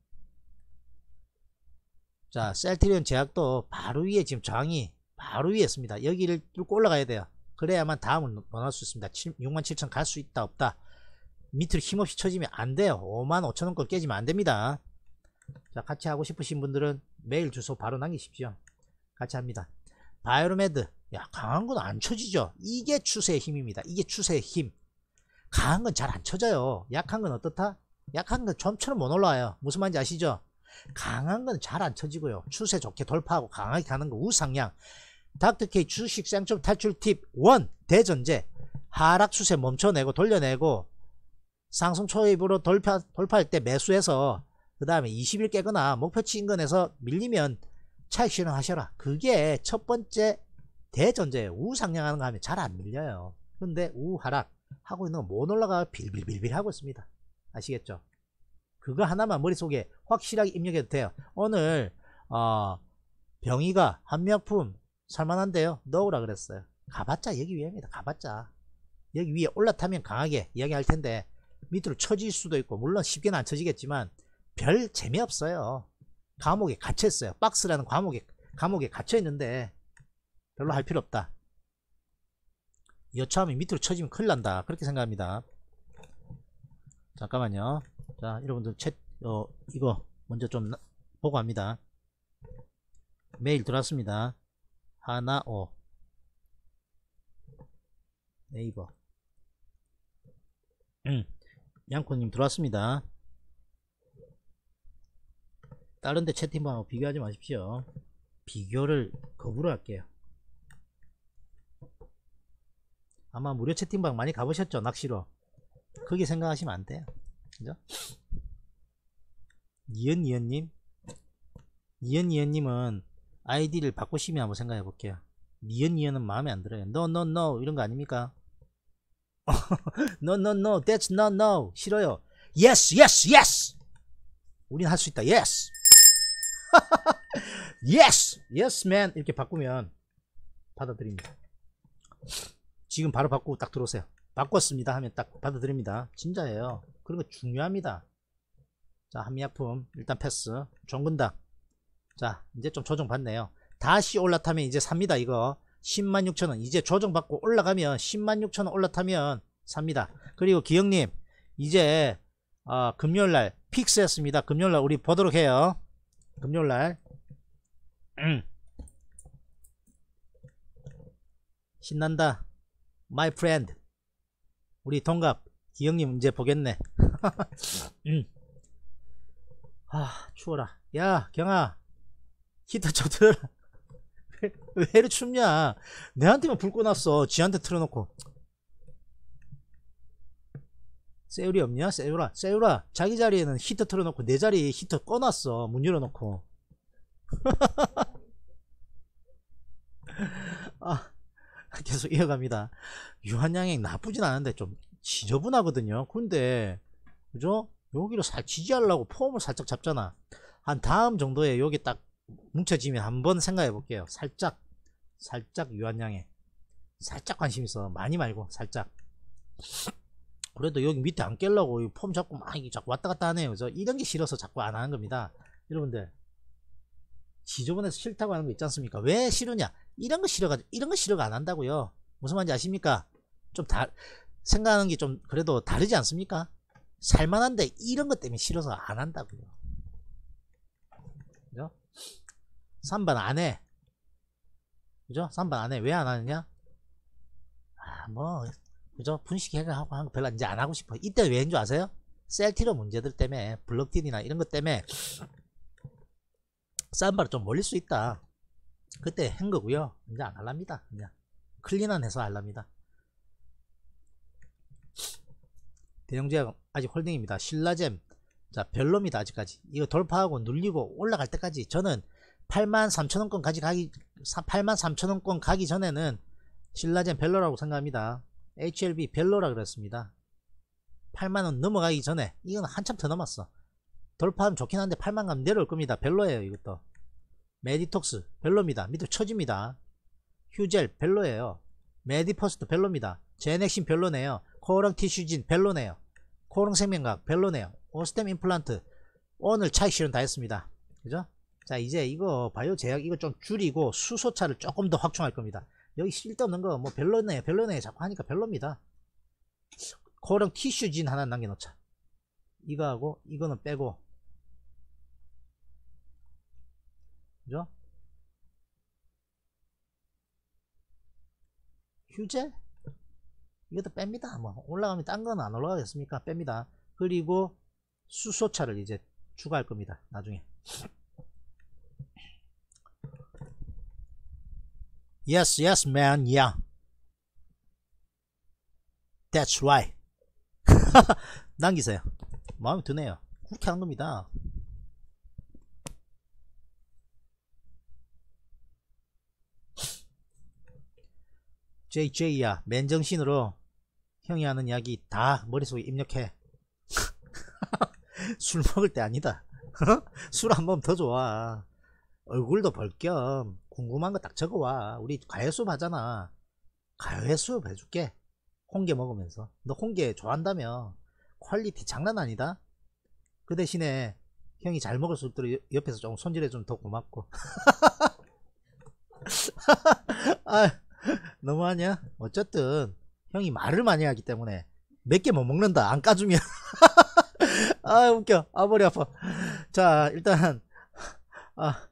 자 셀트리온 제약도 바로 위에 지금 저항이 바로 위에 있습니다 여기를 뚫고 올라가야 돼요 그래야만 다음을 원할 수 있습니다 67,000 갈 수 있다 없다 밑으로 힘없이 쳐지면 안 돼요 55,000원 걸 깨지면 안 됩니다 자 같이 하고 싶으신 분들은 메일 주소 바로 남기십시오 같이 합니다 바이오메드 야 강한 건 안 쳐지죠 이게 추세의 힘입니다 이게 추세의 힘 강한 건 잘 안 쳐져요 약한 건 어떻다? 약한 건점처럼못 올라와요 무슨 말인지 아시죠? 강한 건 잘 안 쳐지고요. 추세 좋게 돌파하고 강하게 가는 거 우상향. 닥터케이 주식 상점 탈출 팁 1. 대전제. 하락 추세 멈춰내고 돌려내고 상승 초입으로 돌파, 돌파할 때 매수해서 그 다음에 20일 깨거나 목표치 인근에서 밀리면 차익 실현하셔라. 그게 첫 번째 대전제 우상향하는 거 하면 잘 안 밀려요. 근데 우하락 하고 있는 건못 올라가 빌빌빌빌 하고 있습니다. 아시겠죠? 그거 하나만 머릿속에 확실하게 입력해도 돼요. 오늘 어, 병이가 한약품 살만한데요. 넣으라 그랬어요. 가봤자 여기 위에입니다. 가봤자. 여기 위에 올라타면 강하게 이야기할 텐데 밑으로 처질 수도 있고 물론 쉽게는 안처지겠지만별 재미없어요. 과목에 갇혀 있어요. 박스라는 과목에 과목에 갇혀 있는데 별로 할 필요 없다. 여차하면 밑으로 처지면 큰일 난다. 그렇게 생각합니다. 잠깐만요. 자 여러분들 챗 어, 이거 먼저 좀 나, 보고 합니다 메일 들어왔습니다 하나오 네이버 음, 양코님 들어왔습니다 다른데 채팅방하고 비교하지 마십시오 비교를 거부로 할게요 아마 무료 채팅방 많이 가보셨죠 낚시로 그게 생각하시면 안 돼요 그죠? 이은이은님 이은이은님은 아이디를 바꾸시면 한번 생각해 볼게요 니은이은은 마음에 안 들어요 no no no 이런 거 아닙니까 [laughs] no no no that's no no 싫어요 yes yes yes 우린 할 수 있다 yes [laughs] yes yes man 이렇게 바꾸면 받아들입니다 지금 바로 바꾸고 딱 들어오세요 바꿨습니다 하면 딱 받아들입니다 진짜예요 그런 거 중요합니다. 자, 한미약품 일단 패스. 종근당. 자, 이제 좀 조정 받네요. 다시 올라타면 이제 삽니다. 이거 10만 6천원. 이제 조정 받고 올라가면 10만 6천원 올라타면 삽니다. 그리고 기영님 이제 어, 금요일날 픽스했습니다. 금요일날 우리 보도록 해요. 금요일날 음. 신난다. 마이 프렌드 우리 동갑 기영님 이제 보겠네 [laughs] 음. 아 추워라 야 경아 히터 쳐들어라 왜, [laughs] 왜 이리 춥냐 내한테만 불 꺼놨어 지한테 틀어놓고 세율이 없냐 세율아 세율아 자기 자리에는 히터 틀어놓고 내 자리에 히터 꺼놨어 문 열어놓고 [laughs] 아 계속 이어갑니다 유한양행 나쁘진 않은데 좀 지저분하거든요. 근데 그죠? 여기를 살 지지하려고 폼을 살짝 잡잖아. 한 다음 정도에 여기 딱 뭉쳐지면 한번 생각해 볼게요. 살짝 살짝 유한양에 살짝 관심 있어. 많이 말고 살짝. 그래도 여기 밑에 안 깰라고 폼 잡고 막 자꾸 왔다 갔다 하네요. 그래서 이런 게 싫어서 자꾸 안 하는 겁니다. 여러분들 지저분해서 싫다고 하는 거 있지 않습니까? 왜 싫으냐? 이런 거 싫어가지고 이런 거 싫어가 안 한다고요. 무슨 말인지 아십니까? 좀다 생각하는 게 좀 그래도 다르지 않습니까? 살만한데 이런 것 때문에 싫어서 안 한다고요. 그죠? 3번 안 해. 그죠? 3번 안 해. 왜 안 하느냐? 아, 뭐, 그죠? 분식 해결하고 하거 별로 이제 안 하고 싶어 이때 왜인 줄 아세요? 셀티로 문제들 때문에, 블록딜이나 이런 것 때문에, 쌈바를 좀 몰릴 수 있다. 그때 한 거고요. 이제 안 할랍니다. 그냥. 클린한 해서 할랍니다. 대형제약 아직 홀딩입니다. 신라잼 자 별놈이다 아직까지 이거 돌파하고 눌리고 올라갈 때까지 저는 8 3 0 0 0원권가지 가기 83,000원권 가기 전에는 신라젠 별로라고 생각합니다. HLB 별로라 그랬습니다. 8만원 넘어가기 전에 이건 한참 더넘었어 돌파하면 좋긴 한데 8만 가면 내려올 겁니다. 별로예요 이것도. 메디톡스 별로입니다. 밑으로 쳐집니다. 휴젤 별로예요. 메디퍼스트 별로입니다. 제넥신 별로네요. 코오랑 티슈진 별로네요. 코오롱 생명각, 벨로네어, 오스템 임플란트 오늘 차익 실현 다 했습니다. 그죠? 자 이제 이거 바이오 제약 이거 좀 줄이고 수소차를 조금 더 확충할 겁니다. 여기 쓸데없는 거뭐 별로네 별로네 자꾸 하니까 별로입니다. 코오롱 티슈진 하나 남겨놓자. 이거 하고 이거는 빼고 그죠? 휴재? 이것도 뺍니다. 뭐 올라가면 딴건안 올라가겠습니까? 뺍니다. 그리고 수소차를 이제 추가할 겁니다. 나중에. Yes, yes, man, yeah. That's right. [laughs] 남기세요. 마음에 드네요. 그렇게 한 겁니다. JJ야, [laughs] 맨정신으로 형이 하는 이야기 다 머릿속에 입력해 [laughs] 술 먹을 때 아니다 어? 술한 번 더 좋아 얼굴도 벌겸 궁금한 거 딱 적어와 우리 과외 수업 하잖아 과외 수업 해줄게 홍게 먹으면서 너 홍게 좋아한다며 퀄리티 장난 아니다 그 대신에 형이 잘 먹을 수 있도록 옆에서 좀 손질해 좀더 고맙고 [laughs] 아, 너무하냐 어쨌든 형이 말을 많이 하기 때문에 몇 개 못 먹는다 안 까주면 [laughs] 아 웃겨 아 머리 아파 자 일단 아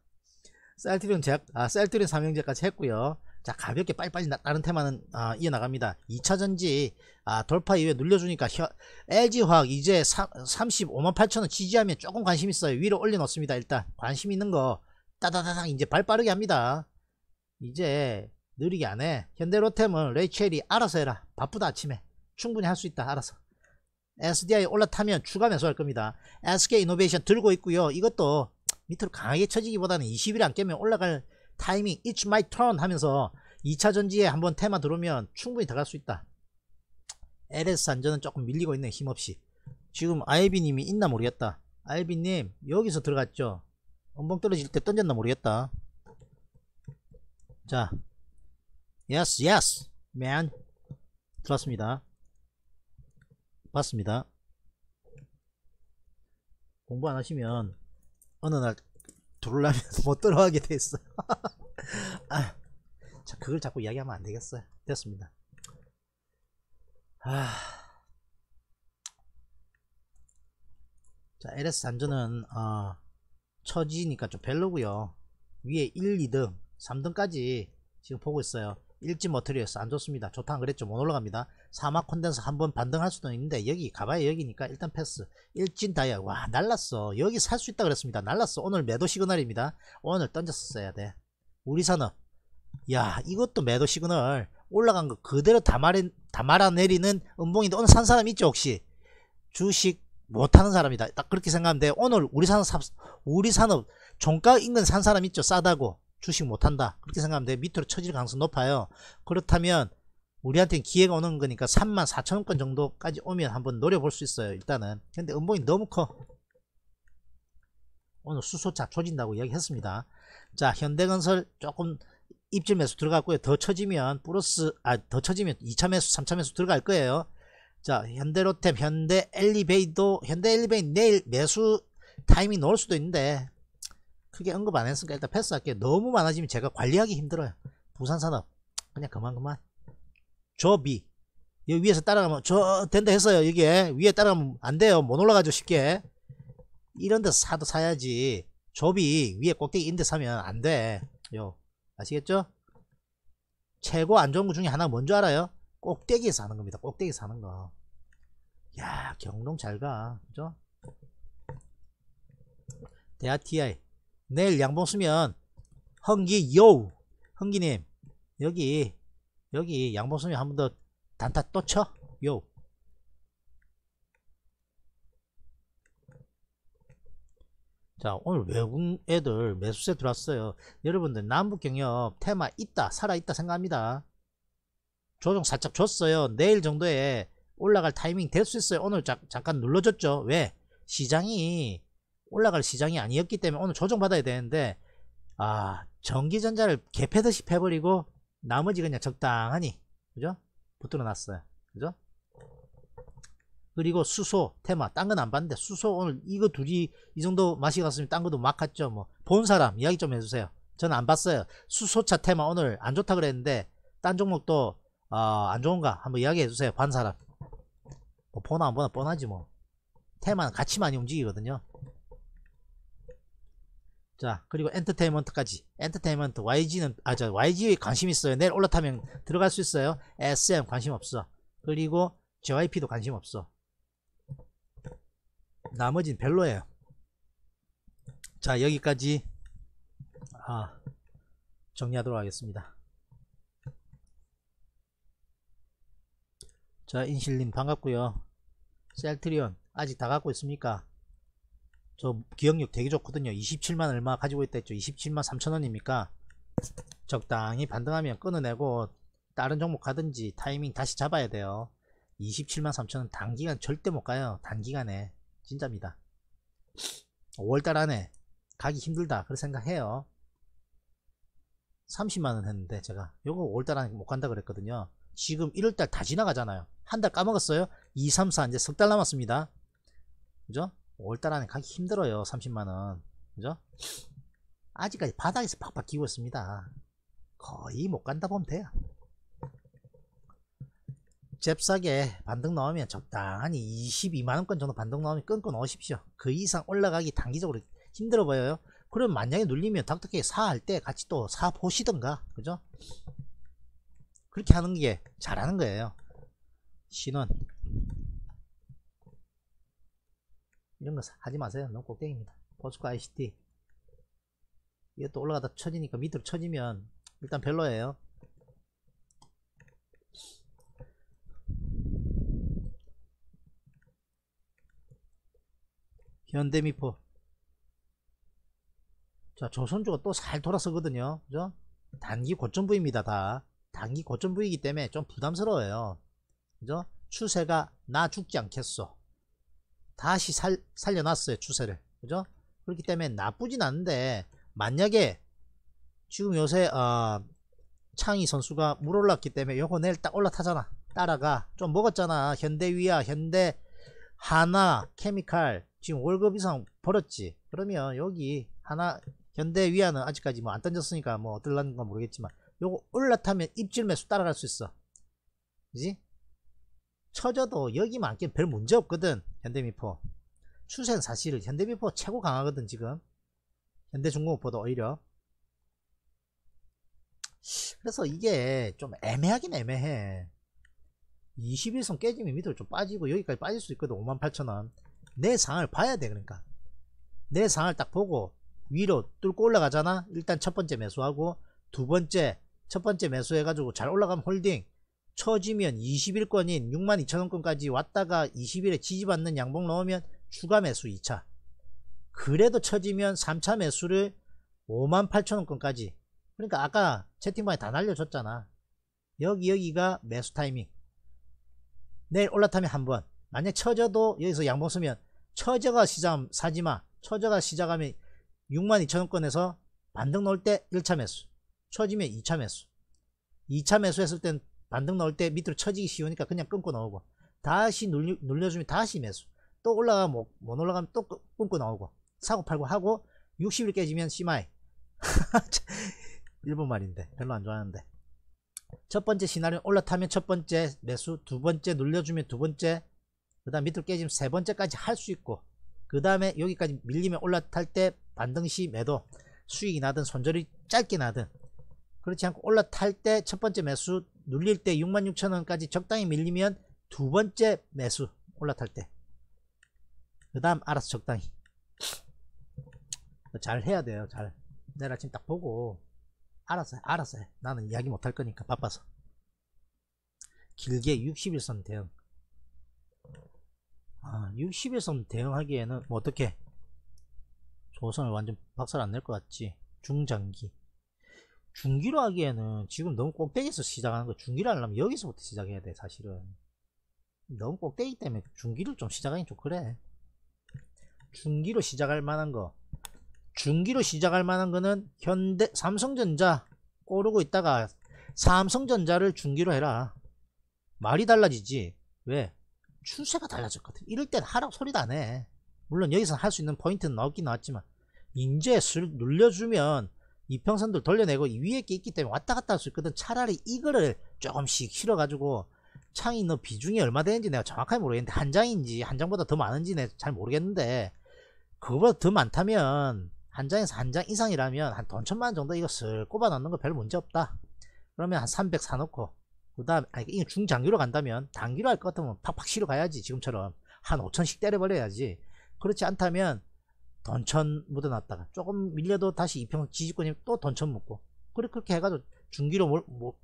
셀트리온 제, 아 셀트리온 삼형제까지 했고요 자 가볍게 빨리빨리 나, 다른 테마는 아, 이어나갑니다 2차전지 아, 돌파 이후에 눌려주니까 혀, LG화학 이제 3, 5 8 0 0 0원 지지하면 조금 관심 있어요 위로 올려놓습니다 일단 관심 있는 거 따다다닥 이제 발 빠르게 합니다 이제 느리게 안 해. 현대로템은 레이첼이 알아서 해라. 바쁘다 아침에. 충분히 할 수 있다. 알아서. SDI 올라타면 추가 매수할 겁니다. SK 이노베이션 들고 있고요. 이것도 밑으로 강하게 쳐지기보다는 20일 안 깨면 올라갈 타이밍 It's my turn 하면서 2차전지에 한번 테마 들어오면 충분히 들어갈 수 있다. LS 안전은 조금 밀리고 있는 힘없이. 지금 아이비님이 있나 모르겠다. 아이비님 여기서 들어갔죠. 엄봉 떨어질 때 던졌나 모르겠다. 자 Yes, yes, man. 들었습니다. 봤습니다. 공부 안 하시면 어느 날 둘라면서 [laughs] 못 들어가게 돼 있어. [laughs] 아, 자, 그걸 자꾸 이야기하면 안 되겠어요. 됐습니다. 아. 자, LS 단전은 어, 처지니까 좀 별로고요. 위에 1, 2등, 3등까지 지금 보고 있어요. 일진 머트리얼스 안 좋습니다. 좋다 안 그랬죠. 못 올라갑니다. 사막 콘덴서 한번 반등할 수도 있는데 여기 가봐야 여기니까 일단 패스. 일진 다이아 와 날랐어. 여기 살 수 있다 그랬습니다. 날랐어. 오늘 매도 시그널입니다. 오늘 던졌어야 돼. 우리 산업 야 이것도 매도 시그널 올라간 거 그대로 다, 말해, 다 말아내리는 은봉인데 오늘 산 사람 있죠 혹시? 주식 못하는 사람이다. 딱 그렇게 생각하면 돼. 오늘 우리 산업 우리 산업 종가 인근 산 사람 있죠 싸다고 주식 못한다 그렇게 생각하면 돼 밑으로 처질 가능성이 높아요 그렇다면 우리한테는 기회가 오는 거니까 3만 4천원권 정도까지 오면 한번 노려볼 수 있어요 일단은 근데 음봉이 너무 커 오늘 수소차 초진다고 이야기했습니다 자 현대건설 조금 입질 매수 들어갔고요 더 처지면 플러스 아 더 처지면 2차 매수 3차 매수 들어갈 거예요 자 현대로템 현대엘리베이도 현대엘리베이 내일 매수 타이밍 넣을 수도 있는데 크게 언급 안 했으니까 일단 패스할게요. 너무 많아지면 제가 관리하기 힘들어요. 부산산업 그냥 그만 그만. 조비 여기 위에서 따라가면 저 된다 했어요. 이게 위에 따라가면 안 돼요. 못 올라가죠 쉽게. 이런 데 사도 사야지. 조비 위에 꼭대기 있는 데 사면 안 돼. 요 아시겠죠? 최고 안 좋은 거 중에 하나 뭔줄 알아요? 꼭대기에 사는 겁니다. 꼭대기 에 사는 거. 야 경동 잘 가. 그죠? 대하 TI 내일 양봉 쓰면 헝기 요 헝기님 여기 여기 양봉 쓰면 한 번 더 단타 또 쳐? 요 자, 오늘 외국 애들 매수세 들어왔어요. 여러분들 남북경협 테마 있다, 살아있다 생각합니다. 조정 살짝 줬어요. 내일 정도에 올라갈 타이밍 될 수 있어요. 오늘 자, 잠깐 눌러줬죠. 왜? 시장이 올라갈 시장이 아니었기 때문에 오늘 조정받아야 되는데 아 전기전자를 개패듯이 패버리고 나머지 그냥 적당하니 그죠? 붙들어 놨어요 그죠? 그리고 수소 테마 딴 건 안 봤는데 수소 오늘 이거 둘이 이 정도 맛이 갔으면 딴 것도 막 갔죠 뭐 본 사람 이야기 좀 해주세요 저는 안 봤어요 수소차 테마 오늘 안 좋다 그랬는데 딴 종목도 어, 안 좋은가 한번 이야기 해주세요 반 사람 뭐 보나 안 보나 뻔하지 뭐 테마는 같이 많이 움직이거든요 자 그리고 엔터테인먼트까지 엔터테인먼트 YG는 아저 YG에 관심 있어요 내일 올라타면 들어갈 수 있어요 SM 관심 없어 그리고 JYP도 관심 없어 나머진 별로예요 자 여기까지 아, 정리하도록 하겠습니다 자 인실님 반갑고요 셀트리온 아직 다 갖고 있습니까 저 기억력 되게 좋거든요 27만 얼마 가지고 있다 했죠 27만 3천원입니까 적당히 반등하면 끊어내고 다른 종목 가든지 타이밍 다시 잡아야 돼요 27만 3천원 단기간 절대 못 가요 단기간에 진짜입니다 5월달 안에 가기 힘들다 그렇게 생각해요 30만원 했는데 제가 요거 5월달 안에 못 간다 그랬거든요 지금 1월달 다 지나가잖아요 한 달 까먹었어요 2, 3, 4 이제 석 달 남았습니다 그죠 5월달 안에 가기 힘들어요 30만원 그죠? 아직까지 바닥에서 팍팍 기고 있습니다 거의 못 간다 보면 돼요 잽싸게 반등 나오면 적당히 22만원권 정도 반등 나오면 끊고 넣으십시오 그 이상 올라가기 단기적으로 힘들어 보여요 그럼 만약에 눌리면 닥터케이 사할 때 같이 또 사 보시던가 그죠? 그렇게 하는 게 잘하는 거예요 신원 이런 거 하지 마세요. 너무 꼭대기입니다. 포스코 ICT. 이것도 올라가다 쳐지니까 밑으로 쳐지면 일단 별로예요. 현대미포. 자, 조선주가 또 잘 돌아서거든요. 그죠? 단기 고점 부입니다, 다. 단기 고점 부이기 때문에 좀 부담스러워요. 그죠? 추세가 나 죽지 않겠어 다시 살, 살려놨어요 추세를 그죠 그렇기 때문에 나쁘진 않은데 만약에 지금 요새 어, 창희 선수가 물 올랐기 때문에 요거 내일 딱 올라타잖아 따라가 좀 먹었잖아 현대위아 현대 하나 케미칼 지금 월급 이상 벌었지 그러면 여기 하나 현대위아는 아직까지 뭐 안 던졌으니까 뭐 어떨라는 건 모르겠지만 요거 올라타면 입질 매수 따라갈 수 있어 그지 쳐져도 여기만 안끼별 문제 없거든 현대미포 추세는 사실 현대미포 최고 강하거든 지금 현대중공업보다 오히려 그래서 이게 좀 애매하긴 애매해 21선 깨지면 밑으로 좀 빠지고 여기까지 빠질 수 있거든 58,000원 내 상을 봐야 돼 그러니까 내 상을 딱 보고 위로 뚫고 올라가잖아 일단 첫 번째 매수하고 두 번째 첫 번째 매수해가지고 잘 올라가면 홀딩 처지면 20일권인 62,000원권까지 왔다가 20일에 지지받는 양봉 넣으면 추가 매수 2차 그래도 처지면 3차 매수를 58,000원권까지 그러니까 아까 채팅방에 다 날려줬잖아 여기 여기가 매수 타이밍 내일 올라타면 한번 만약 처져도 여기서 양봉 쓰면 처져가 시작 사지마 처져가 시작하면 62,000원권에서 반등 넣을 때 1차 매수 처지면 2차 매수 2차 매수했을 땐 반등 나올 때 밑으로 쳐지기 쉬우니까 그냥 끊고 나오고 다시 눌려, 주면 다시 매수 또 올라가면 못, 뭐, 뭐 올라가면 또 끊고 나오고 사고 팔고 하고 60일 깨지면 심하이 [laughs] 일본 말인데 별로 안 좋아하는데 첫 번째 시나리오 올라타면 첫 번째 매수 두 번째 눌려주면 두 번째 그 다음 밑으로 깨지면 세 번째까지 할 수 있고 그 다음에 여기까지 밀리면 올라탈 때 반등시 매도 수익이 나든 손절이 짧게 나든 그렇지 않고 올라탈 때 첫 번째 매수 눌릴 때 66,000원까지 적당히 밀리면 두 번째 매수 올라탈 때 그 다음 알아서 적당히 뭐 잘 해야 돼요 잘 내일 아침 딱 보고 알았어 요 알았어 요 나는 이야기 못할 거니까 바빠서 길게 60일선 대응 아 60일선 대응하기에는 뭐 어떻게 조선을 완전 박살 안 낼 것 같지 중장기 중기로 하기에는 지금 너무 꼭대기에서 시작하는 거 중기를 하려면 여기서부터 시작해야 돼 사실은 너무 꼭대기 때문에 중기를 좀 시작하긴 좀 그래 중기로 시작할 만한 거 중기로 시작할 만한 거는 현대 삼성전자 꼬르고 있다가 삼성전자를 중기로 해라 말이 달라지지 왜 추세가 달라졌거든 이럴 땐 하락 소리도 안해 물론 여기서 할 수 있는 포인트는 없긴 나왔지만 이제 슬 눌려주면 이평선들 돌려내고 위에 게 있기 때문에 왔다 갔다 할 수 있거든 차라리 이거를 조금씩 실어가지고 창이 너 비중이 얼마 되는지 내가 정확하게 모르겠는데 한 장인지 한 장보다 더 많은지 내가 잘 모르겠는데 그거보다 더 많다면 한 장에서 한 장 이상이라면 한 돈 천만 원 정도 이거 슬 꼽아 넣는 거 별 문제 없다 그러면 한 300 사놓고 그 다음 아니 이거 중장기로 간다면 단기로 할 것 같으면 팍팍 실어 가야지 지금처럼 한 5천씩 때려버려야지 그렇지 않다면 던천 묻어놨다가 조금 밀려도 다시 이평 지지권이 또 던천 묻고 그렇게 그렇게 해가지고 중기로 몰, 뭐,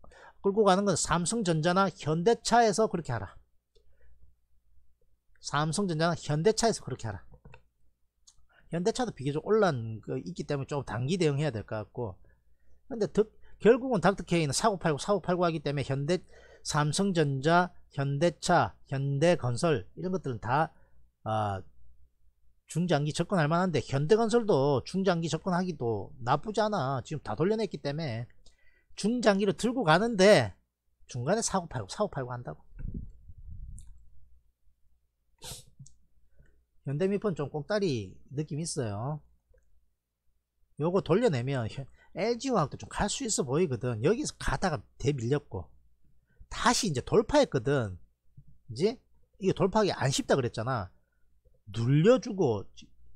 끌고 가는 건 삼성전자나 현대차에서 그렇게 하라 삼성전자나 현대차에서 그렇게 하라 현대차도 비교적 올란 그 있기 때문에 조금 단기 대응해야 될 것 같고 근데 득, 결국은 닥터케이는 사고 팔고 사고 팔고 하기 때문에 현대 삼성전자 현대차 현대건설 이런 것들은 다 어, 중장기 접근할 만한데 현대건설도 중장기 접근하기도 나쁘지 않아 지금 다 돌려냈기 때문에 중장기로 들고 가는데 중간에 사고 팔고 사고 팔고 한다고 현대미폰 좀 꼭다리 느낌 있어요 요거 돌려내면 LG화학도 좀 갈 수 있어 보이거든 여기서 가다가 대밀렸고 다시 이제 돌파했거든 이제 이게 돌파하기 안 쉽다 그랬잖아 눌려주고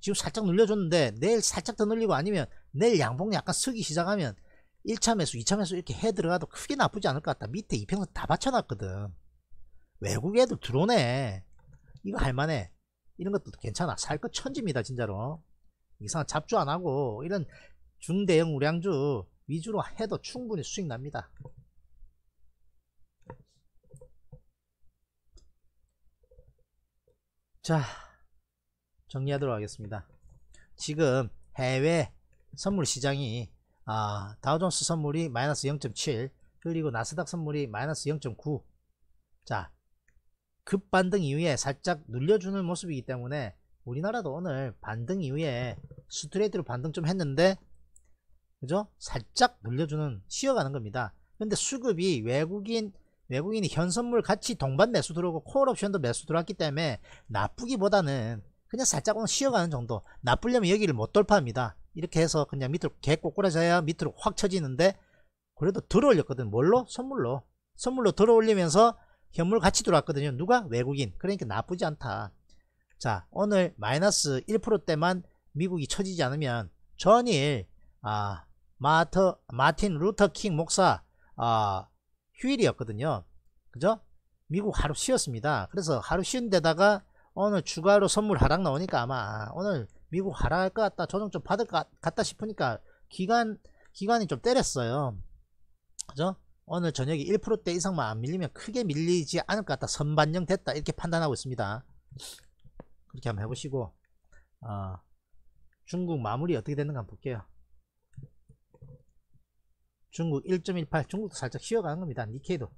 지금 살짝 눌려줬는데 내일 살짝 더 늘리고 아니면 내일 양봉 약간 쓰기 시작하면 1차 매수 2차 매수 이렇게 해 들어가도 크게 나쁘지 않을 것 같다 밑에 이평선 다 받쳐놨거든 외국 애들 들어오네 이거 할만해 이런 것도 괜찮아 살거 천지입니다 진짜로 이상한 잡주 안하고 이런 중대형 우량주 위주로 해도 충분히 수익 납니다 자 정리하도록 하겠습니다. 지금 해외 선물 시장이 아, 다우존스 선물이 마이너스 0.7 그리고 나스닥 선물이 마이너스 0.9 자, 급반등 이후에 살짝 눌려주는 모습이기 때문에 우리나라도 오늘 반등 이후에 스트레이트로 반등 좀 했는데 그죠? 살짝 눌려주는 쉬어가는 겁니다. 근데 수급이 외국인 외국인이 현선물 같이 동반 매수 들어오고 콜옵션도 매수 들어왔기 때문에 나쁘기보다는 그냥 살짝 쉬어가는 정도 나쁘려면 여기를 못 돌파합니다 이렇게 해서 그냥 밑으로 개꼬꾸라져야 밑으로 확 쳐지는데 그래도 들어올렸거든 뭘로? 선물로 선물로 들어올리면서 현물 같이 들어왔거든요 누가? 외국인 그러니까 나쁘지 않다 자 오늘 마이너스 1%대만 미국이 쳐지지 않으면 전일 아 마터, 마틴 루터킹 목사 아, 휴일이었거든요 그죠? 미국 하루 쉬었습니다 그래서 하루 쉬는 데다가 오늘 추가로 선물 하락 나오니까 아마 오늘 미국 하락할 것 같다 조정 좀 받을 것 같다 싶으니까 기간 기간이 좀 때렸어요 그죠 오늘 저녁에 1%대 이상만 안 밀리면 크게 밀리지 않을 것 같다 선반영 됐다 이렇게 판단하고 있습니다 그렇게 한번 해보시고 어, 중국 마무리 어떻게 되는가 한번 볼게요 중국 1.18 중국도 살짝 쉬어가는 겁니다 니케이도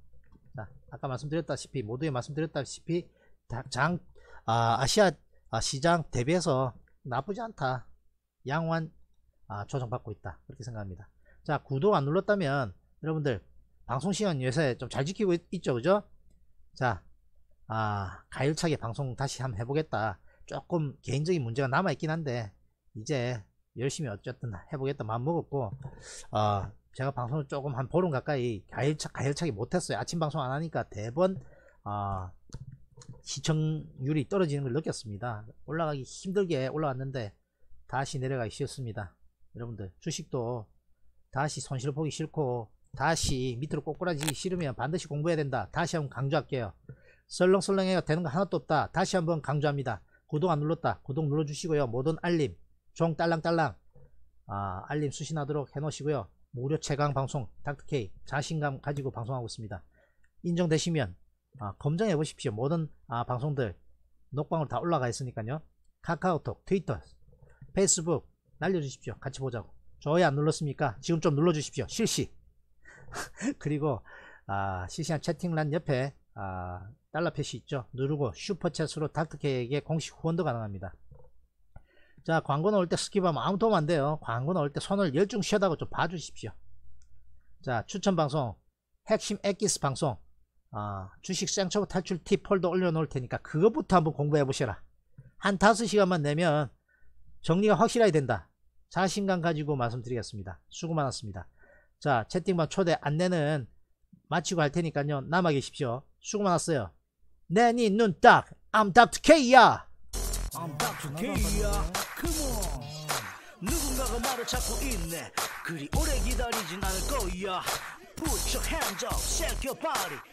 자, 아까 말씀드렸다시피 모두에 말씀드렸다시피 장 아, 시아 아, 시장 대비해서 나쁘지 않다. 양환 아, 조정받고 있다. 그렇게 생각합니다. 자, 구독 안 눌렀다면 여러분들 방송시간 요새 좀 잘 지키고 있, 죠 그죠? 자, 아, 가열차게 방송 다시 한번 해보겠다. 조금 개인적인 문제가 남아있긴 한데 이제 열심히 어쨌든 해보겠다 마음 먹었고 어, 제가 방송을 조금 한 보름 가까이 가열차, 가열차게 못했어요 아침 방송 안 하니까 대번 어, 시청률이 떨어지는 걸 느꼈습니다. 올라가기 힘들게 올라왔는데 다시 내려가기 쉬웠습니다. 여러분들 주식도 다시 손실 을 보기 싫고 다시 밑으로 꼬꾸라지기 싫으면 반드시 공부해야 된다. 다시 한번 강조할게요. 설렁설렁해요. 되는 거 하나도 없다. 다시 한번 강조합니다. 구독 안 눌렀다. 구독 눌러주시고요. 모든 알림, 종 딸랑딸랑 아, 알림 수신하도록 해놓으시고요. 무료 최강 방송 닥터케이 자신감 가지고 방송하고 있습니다. 인정되시면 아, 검증해 보십시오. 모든 아, 방송들 녹방으로 다 올라가 있으니까요. 카카오톡, 트위터, 페이스북 날려주십시오. 같이 보자고. 좋아요 안 눌렀습니까? 지금 좀 눌러주십시오. 실시. [laughs] 그리고 아, 실시간 채팅란 옆에 아, 달러 표시 있죠. 누르고 슈퍼챗으로 닥터케에게 공식 후원도 가능합니다. 자 광고 나올 때 스킵하면 아무 도움 안 돼요. 광고 나올 때 손을 열중 쉬었다고 좀 봐주십시오. 자 추천 방송 핵심 엑기스 방송 아, 주식 생장 초보 탈출 팁 폴더 올려놓을 테니까 그것부터 한번 공부해 보시라. 한 5시간만 내면 정리가 확실하게 된다. 자신감 가지고 말씀드리겠습니다. 수고 많았습니다. 자, 채팅방 초대 안내는 마치고 할 테니까요. 남아 계십시오. 수고 많았어요. 내니 눈 딱. I'm Dr. K야. I'm Dr. K야. Come on. 누군가가 말을 찾고 있네. 그리 오래 기다리진 않을 거야. Put your hands up, shake your body.